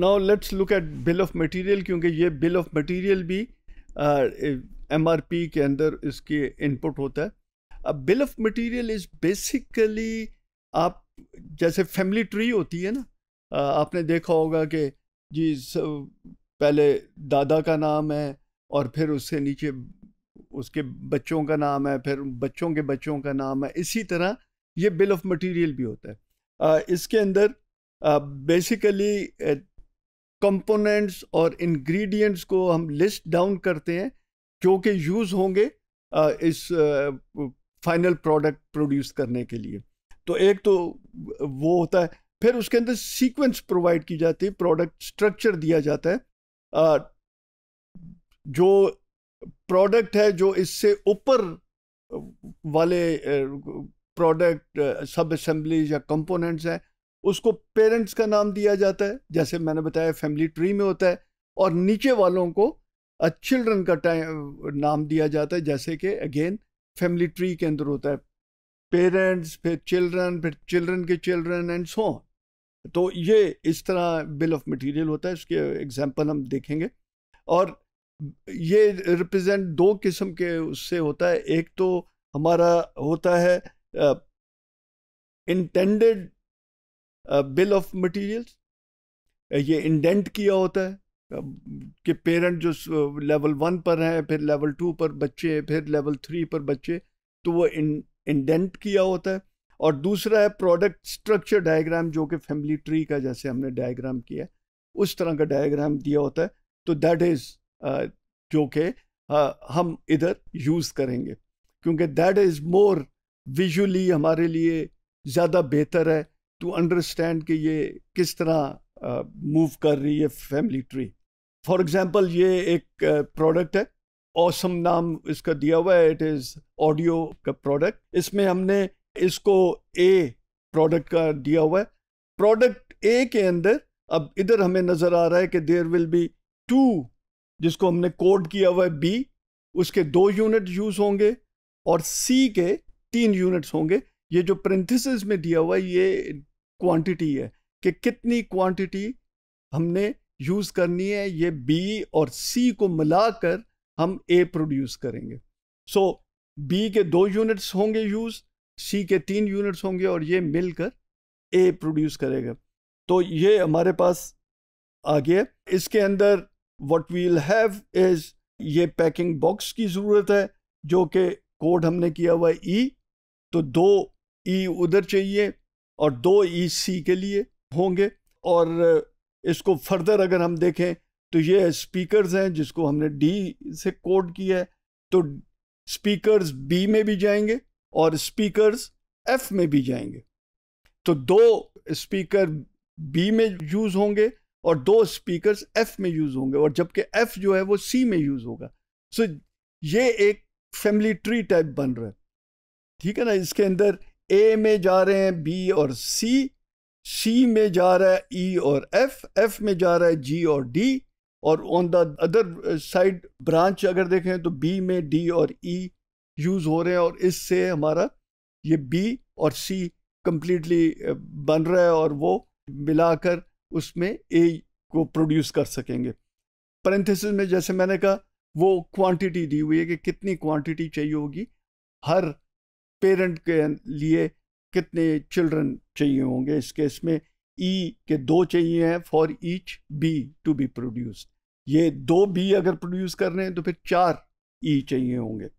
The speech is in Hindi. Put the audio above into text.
now let's look at bill of material क्योंकि ये बिल ऑफ मटेरियल भी एम आर पी के अंदर इसके इनपुट होता है अब bill of material is basically आप जैसे फैमिली ट्री होती है ना आपने देखा होगा कि जी पहले दादा का नाम है और फिर उससे नीचे उसके बच्चों का नाम है फिर बच्चों के बच्चों का नाम है इसी तरह ये बिल ऑफ मटेरियल भी होता है आ, इसके अंदर बेसिकली कंपोनेंट्स और इंग्रेडिएंट्स को हम लिस्ट डाउन करते हैं जो कि यूज़ होंगे इस फाइनल प्रोडक्ट प्रोड्यूस करने के लिए तो एक तो वो होता है फिर उसके अंदर सीक्वेंस प्रोवाइड की जाती है प्रोडक्ट स्ट्रक्चर दिया जाता है जो प्रोडक्ट है जो इससे ऊपर वाले प्रोडक्ट सब असेंबलीज या कंपोनेंट्स हैं उसको पेरेंट्स का नाम दिया जाता है जैसे मैंने बताया फैमिली ट्री में होता है और नीचे वालों को चिल्ड्रन का टाइम नाम दिया जाता है जैसे कि अगेन फैमिली ट्री के अंदर होता है पेरेंट्स फिर चिल्ड्रन फिर चिल्ड्रन के चिल्ड्रन एंड सो ऑन तो ये इस तरह बिल ऑफ मटेरियल होता है इसके एग्जांपल हम देखेंगे और ये रिप्रेजेंट दो किस्म के उससे होता है एक तो हमारा होता है इंटेंडेड बिल ऑफ मटेरियल्स ये इंडेंट किया होता है कि पेरेंट जो लेवल वन पर हैं फिर लेवल टू पर बच्चे फिर लेवल थ्री पर बच्चे तो वो इन इंडेंट किया होता है और दूसरा है प्रोडक्ट स्ट्रक्चर डायग्राम जो कि फैमिली ट्री का जैसे हमने डायग्राम किया उस तरह का डायग्राम दिया होता है तो दैट इज़ जो कि हम इधर यूज़ करेंगे क्योंकि दैट इज़ मोर विजुअली हमारे लिए ज़्यादा बेहतर है टू अंडरस्टैंड कि ये किस तरह मूव कर रही है फैमिली ट्री फॉर एग्जाम्पल ये एक प्रोडक्ट है औसम नाम इसका दिया हुआ है इट इज़ ऑडियो का प्रोडक्ट इसमें हमने इसको ए प्रोडक्ट का दिया हुआ है प्रोडक्ट ए के अंदर अब इधर हमें नज़र आ रहा है कि देयर विल बी टू जिसको हमने कोड किया हुआ है बी उसके दो यूनिट यूज़ होंगे और सी के तीन यूनिट्स होंगे ये जो प्रिंथिस में दिया हुआ ये क्वांटिटी है कि कितनी क्वांटिटी हमने यूज़ करनी है ये बी और सी को मिलाकर हम ए प्रोड्यूस करेंगे सो so, बी के दो यूनिट्स होंगे यूज़ सी के तीन यूनिट्स होंगे और ये मिलकर ए प्रोड्यूस करेगा तो ये हमारे पास आ गया इसके अंदर व्हाट वील हैव इज़ ये पैकिंग बॉक्स की ज़रूरत है जो कि कोड हमने किया हुआ ई e, तो दो ई उधर चाहिए और दो ई सी के लिए होंगे और इसको फर्दर अगर हम देखें तो ये स्पीकर्स हैं जिसको हमने डी से कोड किया है तो स्पीकर्स बी में भी जाएंगे और स्पीकर्स एफ में भी जाएंगे तो दो स्पीकर बी में यूज़ होंगे और दो स्पीकर्स एफ में यूज़ होंगे और जबकि एफ जो है वो सी में यूज़ होगा सो so, ये एक फैमिली ट्री टाइप बन रहा है ठीक है ना इसके अंदर ए में जा रहे हैं बी और सी सी में जा रहा है ई e और एफ एफ में जा रहा है जी और डी और on the other side branch अगर देखें तो बी में डी और ई e यूज़ हो रहे हैं और इससे हमारा ये बी और सी कम्प्लीटली बन रहा है और वो मिलाकर उसमें ए को प्रोड्यूस कर सकेंगे परेंथेसिस में जैसे मैंने कहा वो क्वांटिटी दी हुई है कि कितनी क्वांटिटी चाहिए होगी हर पेरेंट के लिए कितने चिल्ड्रन चाहिए होंगे इस केस में ई e के दो चाहिए हैं for each B to be produce ये दो बी अगर प्रोड्यूस कर रहे हैं तो फिर चार ई e चाहिए होंगे